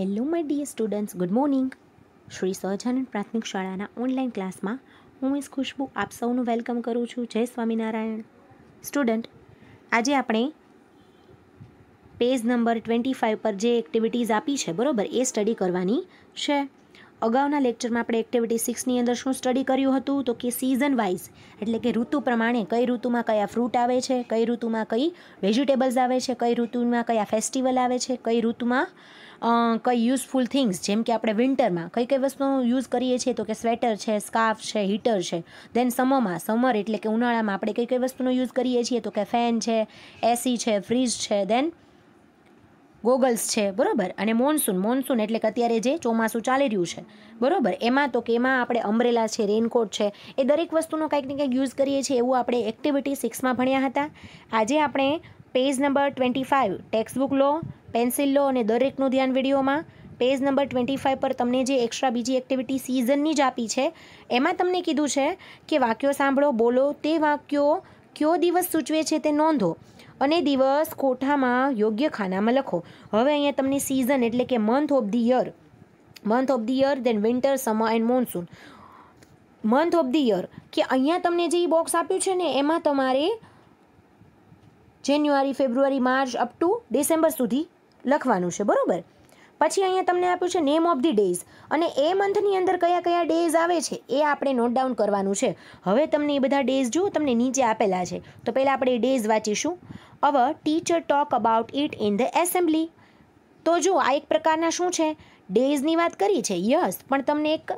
hello my dear students good morning Shri Sahajanand પ્રાથમિક શાળાના online ક્લાસમાં હું મિસ ખુશ્બુ આપ સૌનું વેલકમ કરું છું જય સ્વામિનારાયણ સ્ટુડન્ટ આજે આપણે પેજ નંબર ટ્વેન્ટી ફાઇવ પર જે એક્ટિવિટીઝ આપી છે બરાબર એ સ્ટડી કરવાની છે અગાઉના લેક્ચરમાં આપણે એક્ટિવિટી સિક્સની અંદર શું સ્ટડી કર્યું હતું તો કે સિઝન વાઇઝ એટલે કે ઋતુ પ્રમાણે કઈ ઋતુમાં કયા ફ્રૂટ આવે છે કઈ ઋતુમાં કઈ વેજીટેબલ્સ આવે છે કઈ ઋતુમાં કયા ફેસ્ટિવલ આવે છે કઈ ઋતુમાં કઈ યુઝફુલ થિંગ્સ જેમ કે આપણે વિન્ટરમાં કઈ કઈ વસ્તુ યુઝ કરીએ છીએ તો કે સ્વેટર છે સ્કાર્ફ છે હીટર છે દેન સમરમાં સમર એટલે કે ઉનાળામાં આપણે કઈ કઈ વસ્તુનો યુઝ કરીએ છીએ તો કે ફેન છે એસી છે ફ્રીજ છે દેન ગોગલ્સ છે બરાબર અને મોન્સૂન મોન્સૂન એટલે કે અત્યારે જે ચોમાસું ચાલી રહ્યું છે બરાબર એમાં તો કે એમાં આપણે અમરેલા છે રેનકોટ છે એ દરેક વસ્તુનો કંઈક ને કંઈક યુઝ કરીએ છીએ એવું આપણે એક્ટિવિટી સિક્સમાં ભણ્યા હતા આજે આપણે page number twenty five textbook લો પેન્સિલ લો અને દરેકનું ધ્યાન વિડીયોમાં પેજ નંબર ટ્વેન્ટી ફાઇવ પર તમને જે એક્સ્ટ્રા બીજી એક્ટિવિટી સિઝનની જ આપી છે એમાં તમને કીધું છે કે વાક્યો સાંભળો બોલો તે વાક્યો કયો દિવસ સૂચવે છે તે નોંધો અને દિવસ કોઠામાં યોગ્ય ખાનામાં લખો હવે અહીંયા તમને સિઝન એટલે કે month of the year month of the year then winter summer and monsoon month of the year કે અહીંયા તમને જે બોક્સ આપ્યું છે ને એમાં તમારે January February March up to December સુધી લખવાનું છે બરાબર પછી અહીંયા તમને આપ્યું છે નેમ ઓફ ધી ડેઝ અને એ મંથની અંદર કયા કયા ડેઝ આવે છે એ આપણે નોટ ડાઉન કરવાનું છે હવે તમને એ બધા ડેઝ જો તમને નીચે આપેલા છે તો પહેલાં આપણે એ ડેઝ વાંચીશું our teacher talk about it in the assembly તો જો આ એક પ્રકારના શું છે ડેઝની વાત કરી છે યસ પણ તમને એક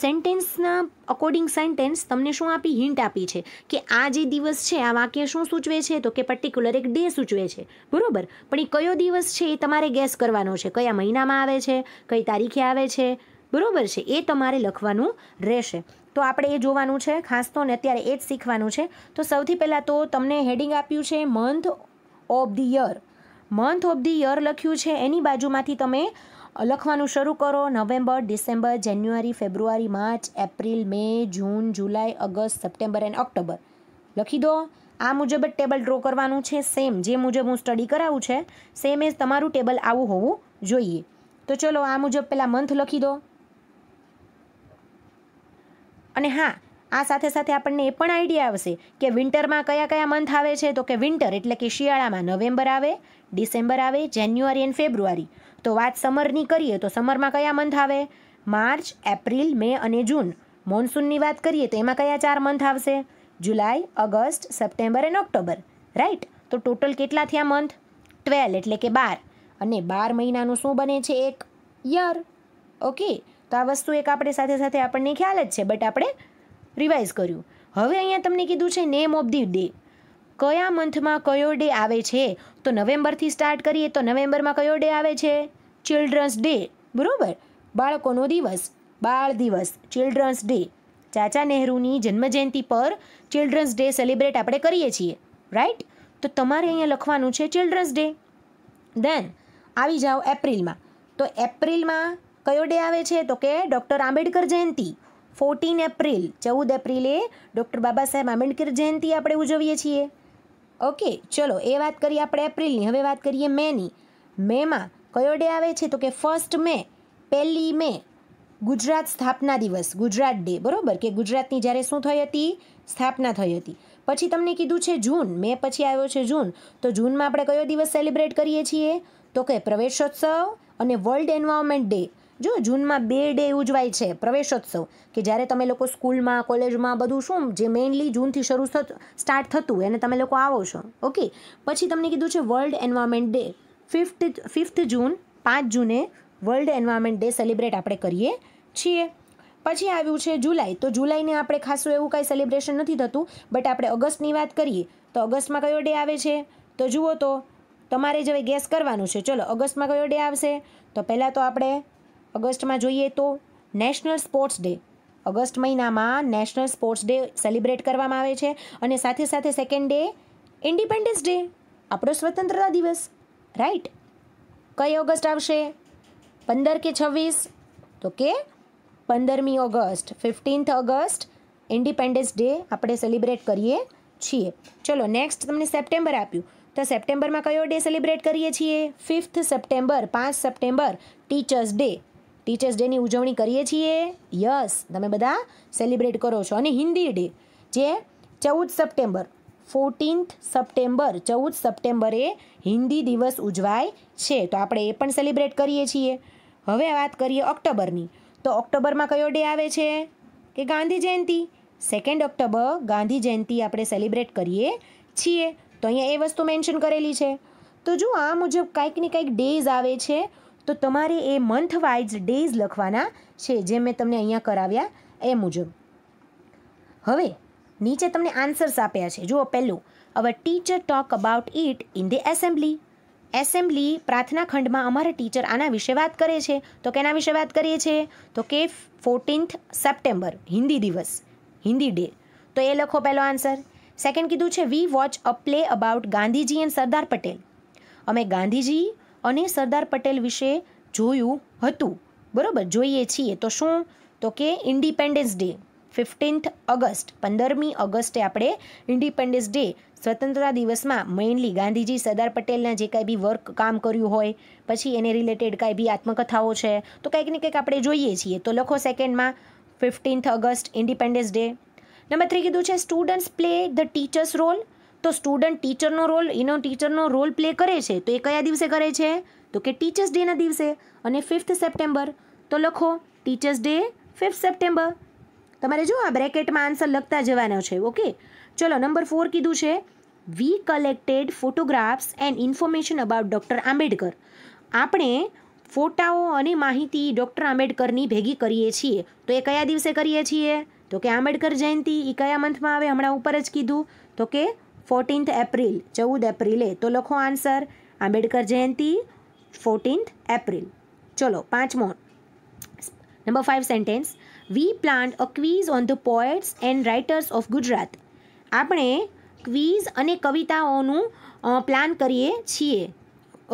સેન્ટેન્સના અકોર્ડિંગ સેન્ટેન્સ તમને શું આપી હિન્ટ આપી છે કે આ જે દિવસ છે આ વાક્ય શું સૂચવે છે તો કે પર્ટિક્યુલર એક ડે સૂચવે છે બરાબર પણ એ કયો દિવસ છે એ તમારે ગેસ કરવાનો છે કયા મહિનામાં આવે છે કઈ તારીખે આવે છે બરાબર છે એ તમારે લખવાનું રહેશે તો આપણે એ જોવાનું છે ખાસ તો ને અત્યારે એ જ શીખવાનું છે તો સૌથી પહેલાં તો તમને હેડિંગ આપ્યું છે month of the year month of the year લખ્યું છે એની બાજુમાંથી તમે લખવાનું શરૂ કરો November December January February March April May June July August September and October લખી દો આ મુજબ જ ટેબલ ડ્રો કરવાનું છે સેમ જે મુજબ હું સ્ટડી કરાવું છે સેમ એજ તમારું ટેબલ આવું હોવું જોઈએ તો ચલો આ મુજબ પહેલાં મંથ લખી દો અને હા આ સાથે સાથે આપણને એ પણ આઈડિયા આવશે કે વિન્ટરમાં કયા કયા મંથ આવે છે તો કે વિન્ટર એટલે કે શિયાળામાં નવેમ્બર આવે ડિસેમ્બર આવે જાન્યુઆરી અને ફેબ્રુઆરી તો વાત સમરની કરીએ તો સમરમાં કયા મંથ આવે માર્ચ એપ્રિલ મે અને જૂન મોન્સૂનની વાત કરીએ તો એમાં કયા ચાર મંથ આવશે July August September and October right તો ટોટલ કેટલા થયા મંથ ટ્વેલ્વ એટલે કે બાર અને બાર મહિનાનું શું બને છે એક યર ઓકે તો આ વસ્તુ એક આપણે સાથે સાથે આપણને ખ્યાલ જ છે બટ આપણે રિવાઇઝ કર્યું હવે અહીંયા તમને કીધું છે નેમ ઓફ ધી ડે કયા મંથમાં કયો ડે આવે છે તો નવેમ્બરથી સ્ટાર્ટ કરીએ તો નવેમ્બરમાં કયો ડે આવે છે ચિલ્ડ્રન્સ ડે બરાબર બાળકોનો દિવસ બાળ દિવસ ચિલ્ડ્રન્સ ડે ચાચા નહેરુની જન્મજયંતિ પર ચિલ્ડ્રન્સ ડે સેલિબ્રેટ આપણે કરીએ છીએ રાઈટ તો તમારે અહીંયા લખવાનું છે ચિલ્ડ્રન્સ ડે દેન આવી જાઓ એપ્રિલમાં તો એપ્રિલમાં કયો ડે આવે છે તો કે doctor Ambedkar Jayanti fourteen April ચૌદ એપ્રિલે ડૉક્ટર બાબા સાહેબ આંબેડકર જયંતિ આપણે ઉજવીએ છીએ ઓકે ચલો એ વાત કરીએ આપણે એપ્રિલની હવે વાત કરીએ મેની મેમાં કયો ડે આવે છે તો કે ફર્સ્ટ મે પહેલી મે ગુજરાત સ્થાપના દિવસ ગુજરાત ડે બરાબર કે ગુજરાતની જ્યારે શું થઈ હતી સ્થાપના થઈ હતી પછી તમને કીધું છે જૂન મે પછી આવ્યો છે જૂન તો જૂનમાં આપણે કયો દિવસ સેલિબ્રેટ કરીએ છીએ તો કે પ્રવેશોત્સવ અને વર્લ્ડ એન્વાયરમેન્ટ ડે જો જૂનમાં બે ડે ઉજવાય છે પ્રવેશોત્સવ કે જ્યારે તમે લોકો સ્કૂલમાં કોલેજમાં બધું શું જે મેઇનલી જૂનથી શરૂ સ્ટાર્ટ થતું એને તમે લોકો આવો છો ઓકે પછી તમને કીધું છે world environment day fifth fifth June પાંચ જૂને વર્લ્ડ એન્વાયરમેન્ટ ડે સેલિબ્રેટ આપણે કરીએ છીએ પછી આવ્યું છે જુલાઈ તો જુલાઈને આપણે ખાસું એવું કાંઈ સેલિબ્રેશન નથી થતું બટ આપણે ઓગસ્ટની વાત કરીએ તો ઓગસ્ટમાં કયો ડે આવે છે તો જુઓ તો તમારે જ હવે ગેસ કરવાનું છે ચલો ઓગસ્ટમાં કયો ડે આવશે તો પહેલાં તો આપણે ઓગસ્ટમાં જોઈએ તો નેશનલ સ્પોર્ટ્સ ડે ઓગસ્ટ મહિનામાં નેશનલ સ્પોર્ટ્સ ડે સેલિબ્રેટ કરવામાં આવે છે અને સાથે સાથે સેકન્ડ ડે ઇન્ડિપેન્ડન્સ ડે આપણો સ્વતંત્રતા દિવસ રાઈટ કઈ ઓગસ્ટ આવશે પંદર કે છવ્વીસ તો કે પંદરમી ઓગસ્ટ ફિફ્ટીન્થ ઓગસ્ટ ઇન્ડિપેન્ડન્સ ડે આપણે સેલિબ્રેટ કરીએ છીએ ચલો નેક્સ્ટ તમને સપ્ટેમ્બર આપ્યું તો સપ્ટેમ્બરમાં કયો ડે સેલિબ્રેટ કરીએ છીએ ફિફ્થ સપ્ટેમ્બર પાંચ સપ્ટેમ્બર ટીચર્સ ડે ટીચર્સ ડેની ઉજવણી કરીએ છીએ યસ તમે બધા સેલિબ્રેટ કરો છો અને હિન્દી ડે જે ચૌદ સપ્ટેમ્બર ફોર્ટીન્થ સપ્ટેમ્બર ચૌદ સપ્ટેમ્બરે હિન્દી દિવસ ઉજવાય છે તો આપણે એ પણ સેલિબ્રેટ કરીએ છીએ હવે વાત કરીએ ઓક્ટોબરની તો ઓક્ટોબરમાં કયો ડે આવે છે કે ગાંધી જયંતિ સેકન્ડ ઓક્ટોબર ગાંધી જયંતિ આપણે સેલિબ્રેટ કરીએ છીએ તો અહીંયા એ વસ્તુ મેન્શન કરેલી છે તો જો આ મુજબ કાંઈક ને કાંઈક ડેઝ આવે છે તો તમારે એ મંથ વાઇઝ ડેઝ લખવાના છે જે મેં તમને અહીંયા કરાવ્યા એ મુજબ હવે નીચે તમને આન્સર્સ આપ્યા છે જુઓ પહેલું our teacher talk about it in the assembly assembly પ્રાર્થના ખંડમાં અમારા ટીચર આના વિશે વાત કરે છે તો કેના વિશે વાત કરીએ છીએ તો કે ફોર્ટીન્થ સપ્ટેમ્બર હિન્દી દિવસ હિન્દી ડે તો એ લખો પહેલો આન્સર સેકન્ડ કીધું છે we watch a play about Gandhiji and Sardar Patel અમે ગાંધીજી અને સરદાર પટેલ વિશે જોયું હતું બરાબર જોઈએ છીએ તો શું તો કે ઇન્ડિપેન્ડન્સ ડે ફિફ્ટીન્થ ઓગસ્ટ પંદરમી ઓગસ્ટે આપણે ઇન્ડિપેન્ડન્સ ડે સ્વતંત્રતા દિવસમાં મેઇનલી ગાંધીજી સરદાર પટેલના જે કાંઈ બી વર્ક કામ કર્યું હોય પછી એને રિલેટેડ કાંઈ બી આત્મકથાઓ છે તો કંઈક ને કંઈક આપણે જોઈએ છીએ તો લખો સેકન્ડમાં fifteenth August independence day number three કીધું છે students play the teachers role તો સ્ટુડન્ટ ટીચરનો રોલ એનો ટીચરનો રોલ પ્લે કરે છે તો એ કયા દિવસે કરે છે તો કે ટીચર્સ ડેના દિવસે અને ફિફ્થ સપ્ટેમ્બર તો લખો ટીચર્સ ડે ફિફ્થ સપ્ટેમ્બર તમારે જો આ બ્રેકેટમાં આન્સર લખતા જવાનો છે ઓકે ચલો નંબર ફોર કીધું છે we collected photographs and information about doctor Ambedkar આપણે ફોટાઓ અને માહિતી ડૉક્ટર આંબેડકરની ભેગી કરીએ છીએ તો એ કયા દિવસે કરીએ છીએ તો કે આંબેડકર જયંતિ એ કયા મંથમાં આવે હમણાં ઉપર જ કીધું તો કે ફોર્ટીન્થ એપ્રિલ ચૌદ એપ્રિલે તો લખો answer Ambedkar Jayanti fourteenth April ચલો પાંચમો number five sentence we plant a quiz on the poets and writers of Gujarat આપણે ક્વીઝ અને કવિતાઓનું પ્લાન કરીએ છીએ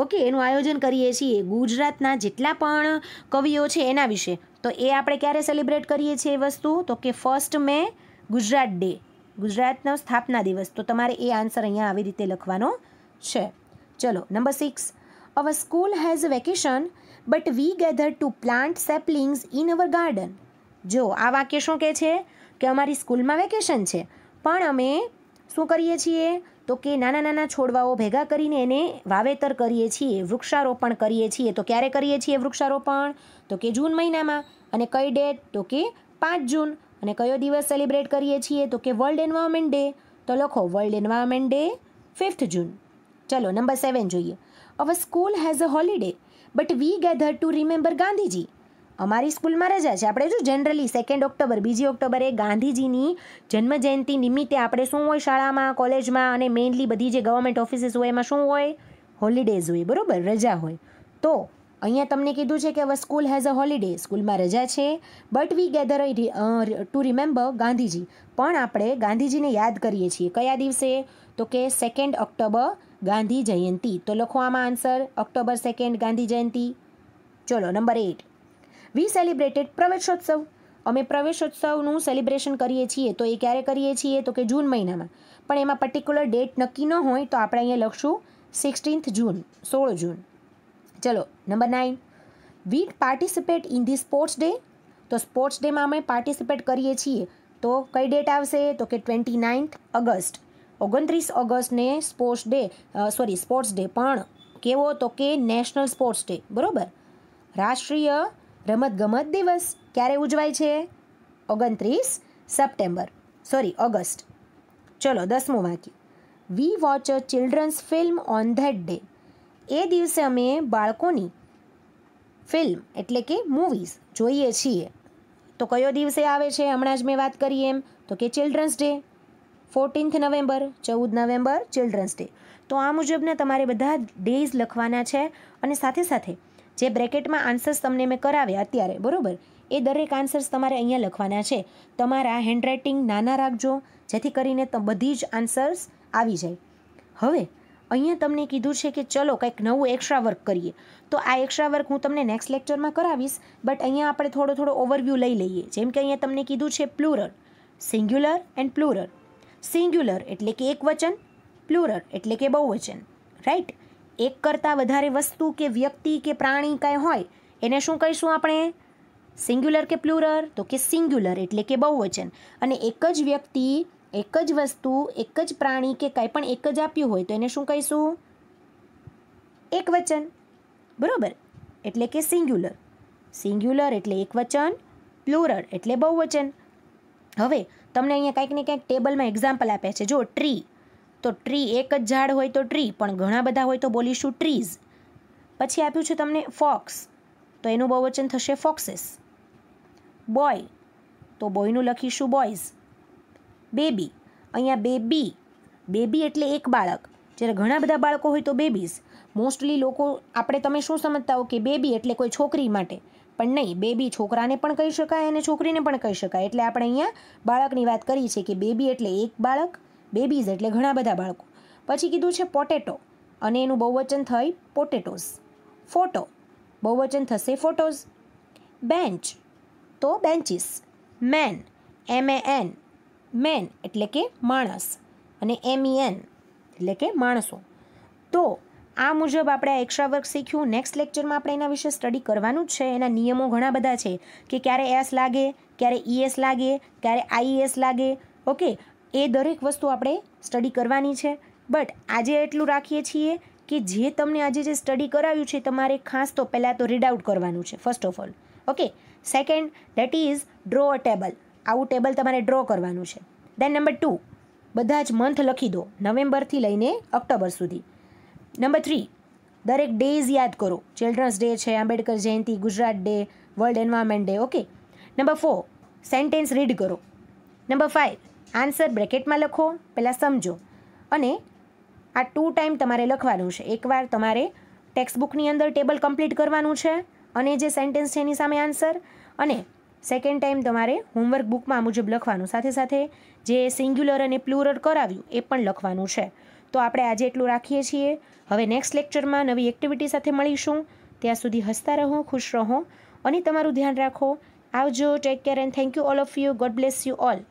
ઓકે એનું આયોજન કરીએ છીએ ગુજરાતના જેટલા પણ કવિઓ છે એના વિશે તો એ આપણે ક્યારે સેલિબ્રેટ કરીએ છીએ એ વસ્તુ તો કે ફર્સ્ટ મે ગુજરાત ડે ગુજરાતનો સ્થાપના દિવસ તો તમારે એ આન્સર અહીંયા આવી રીતે લખવાનો છે ચલો number six our school has vacation but we gather to plant saplings in our garden જો આ વાક્ય શું કહે છે કે અમારી સ્કૂલમાં વેકેશન છે પણ અમે શું કરીએ છીએ તો કે નાના નાના છોડવાઓ ભેગા કરીને એને વાવેતર કરીએ છીએ વૃક્ષારોપણ કરીએ છીએ તો ક્યારે કરીએ છીએ વૃક્ષારોપણ તો કે જૂન મહિનામાં અને કઈ ડેટ તો કે પાંચ જૂન અને કયો દિવસ સેલિબ્રેટ કરીએ છીએ તો કે વર્લ્ડ એન્વાયરમેન્ટ ડે તો લખો world environment day fifth June ચલો નંબર સેવન જોઈએ our school has a holiday but we gather to remember Gandhiji અમારી સ્કૂલમાં રજા છે આપણે જો જનરલી સેકન્ડ ઓક્ટોબર બીજી ઓક્ટોબરે ગાંધીજીની જન્મજયંતિ નિમિત્તે આપણે શું હોય શાળામાં કોલેજમાં અને મેઇનલી બધી જે ગવર્મેન્ટ ઓફિસીસ હોય એમાં શું હોય હોલિડેઝ હોય બરાબર રજા હોય તો અહીંયા તમને કીધું છે કે હવે સ્કૂલ હેઝ અ હોલિડે સ્કૂલમાં રજા છે but we gather to remember Gandhiji પણ આપણે ગાંધીજીને યાદ કરીએ છીએ કયા દિવસે તો કે સેકન્ડ ઓક્ટોબર ગાંધી જયંતિ તો લખો આમાં answer October second Gandhi Jayanti ચલો number eight we celebrated Praveshotsav અમે પ્રવેશોત્સવનું સેલિબ્રેશન કરીએ છીએ તો એ ક્યારે કરીએ છીએ તો કે જૂન મહિનામાં પણ એમાં પર્ટિક્યુલર ડેટ નક્કી ન હોય તો આપણે અહીંયા લખશું સિક્સટીન્થ જૂન સોળ જૂન ચલો number nine we participate in the sports day તો સ્પોર્ટ્સ ડેમાં અમે પાર્ટિસિપેટ કરીએ છીએ તો કઈ ડેટ આવશે તો કે ટ્વેન્ટી નાઇન્થ ઓગસ્ટ ઓગણત્રીસ ઓગસ્ટને sports day sorry sports day પણ કેવો તો કે નેશનલ સ્પોર્ટ્સ ડે બરાબર રાષ્ટ્રીય રમતગમત દિવસ ક્યારે ઉજવાય છે ઓગણત્રીસ સપ્ટેમ્બર સોરી ઓગસ્ટ ચલો દસમું વાક્ય we watch a children's film on that day એ દિવસે અમે બાળકોની ફિલ્મ એટલે કે મૂવીઝ જોઈએ છીએ તો કયો દિવસે આવે છે હમણાં જ મેં વાત કરી એમ તો કે ચિલ્ડ્રન્સ ડે ફોર્ટીન્થ નવેમ્બર ચૌદ નવેમ્બર ચિલ્ડ્રન્સ ડે તો આ મુજબના તમારે બધા ડેઝ લખવાના છે અને સાથે સાથે જે બ્રેકેટમાં આન્સર્સ તમને મેં કરાવ્યા અત્યારે બરાબર એ દરેક આન્સર્સ તમારે અહીંયા લખવાના છે તમારા હેન્ડરાઇટિંગ નાના રાખજો જેથી કરીને બધી જ આન્સર્સ આવી જાય હવે અહીંયા તમને કીધું છે કે ચલો કંઈક નવું એક્સ્ટ્રા વર્ક કરીએ તો આ એક્સ્ટ્રા વર્ક હું તમને નેક્સ્ટ લેક્ચરમાં કરાવીશ બટ અહીંયા આપણે થોડો થોડો ઓવરવ્યૂ લઈ લઈએ જેમ કે અહીંયા તમને કીધું છે plural singular and plural singular એટલે કે એક વચન પ્લુરલ એટલે કે બહુવચન રાઈટ એક કરતાં વધારે વસ્તુ કે વ્યક્તિ કે પ્રાણી કાંઈ હોય એને શું કહીશું આપણે સિંગ્યુલર કે પ્લુરર તો કે સિંગ્યુલર એટલે કે બહુવચન અને એક જ વ્યક્તિ એક જ વસ્તુ એક જ પ્રાણી કે કંઈ પણ એક જ આપ્યું હોય તો એને શું કહીશું એક વચન બરાબર એટલે કે સિંગ્યુલર સિંગ્યુલર એટલે એક વચન પ્લુરર એટલે બહુવચન હવે તમને અહીંયા કંઈક ને કંઈક ટેબલમાં એક્ઝામ્પલ આપ્યા છે જો ટ્રી તો ટ્રી એક જ ઝાડ હોય તો ટ્રી પણ ઘણા બધા હોય તો બોલીશું ટ્રીઝ પછી આપ્યું છે તમને ફોક્સ તો એનું બહુવચન થશે ફોક્સિસ બોય તો બોયનું લખીશું બોયઝ બેબી અહીંયા બેબી બેબી એટલે એક બાળક જ્યારે ઘણા બધા બાળકો હોય તો બેબીઝ મોસ્ટલી લોકો આપણે તમે શું સમજતા હો કે બેબી એટલે કોઈ છોકરી માટે પણ નહીં બેબી છોકરાને પણ કહી શકાય અને છોકરીને પણ કહી શકાય એટલે આપણે અહીંયા બાળકની વાત કરી છે કે બેબી એટલે એક બાળક બેબીઝ એટલે ઘણા બધા બાળકો પછી કીધું છે પોટેટો અને એનું બહુવચન થઈ પોટેટોઝ ફોટો બહુવચન થશે ફોટોઝ બેન્ચ તો benches man M A N man એટલે કે માણસ અને એમ એન e એટલે કે માણસો તો આ મુજબ આપણે આ એક્સ્ટ્રા વર્ક શીખ્યું નેક્સ્ટ લેક્ચરમાં આપણે એના વિશે સ્ટડી કરવાનું જ છે એના નિયમો ઘણા બધા છે કે ક્યારે એસ લાગે ક્યારે ઈએસ e લાગે ક્યારે આઈએસ e લાગે ઓકે એ દરેક વસ્તુ આપણે સ્ટડી કરવાની છે બટ આજે એટલું રાખીએ છીએ કે જે તમને આજે જે સ્ટડી કરાવ્યું છે તમારે ખાસ તો પહેલાં તો રીડ આઉટ કરવાનું છે first of all okay second that is draw a table આવું ટેબલ તમારે ડ્રો કરવાનું છે દેન નંબર ટુ બધા જ મંથ લખી દો નવેમ્બરથી લઈને ઓક્ટોબર સુધી નંબર થ્રી દરેક ડેઝ યાદ કરો ચિલ્ડ્રન્સ ડે છે Ambedkar Jayanti Gujarat day world environment day okay number four sentence read કરો નંબર ફાઇવ આન્સર બ્રેકેટમાં લખો પહેલાં સમજો અને આ ટુ ટાઈમ તમારે લખવાનું છે એકવાર તમારે ટેક્સ્ટબુકની અંદર ટેબલ કમ્પ્લીટ કરવાનું છે અને જે સેન્ટેન્સ છે એની સામે આન્સર અને સેકન્ડ ટાઈમ તમારે હોમવર્ક બુકમાં મુજબ લખવાનું સાથે સાથે જે સિંગ્યુલર અને પ્લુરર કરાવ્યું એ પણ લખવાનું છે તો આપણે આજે એટલું રાખીએ છીએ હવે નેક્સ્ટ લેક્ચરમાં નવી એક્ટિવિટી સાથે મળીશું ત્યાં સુધી હસતા રહો ખુશ રહો અને તમારું ધ્યાન રાખો આવજો take care and thank you all of you God bless you all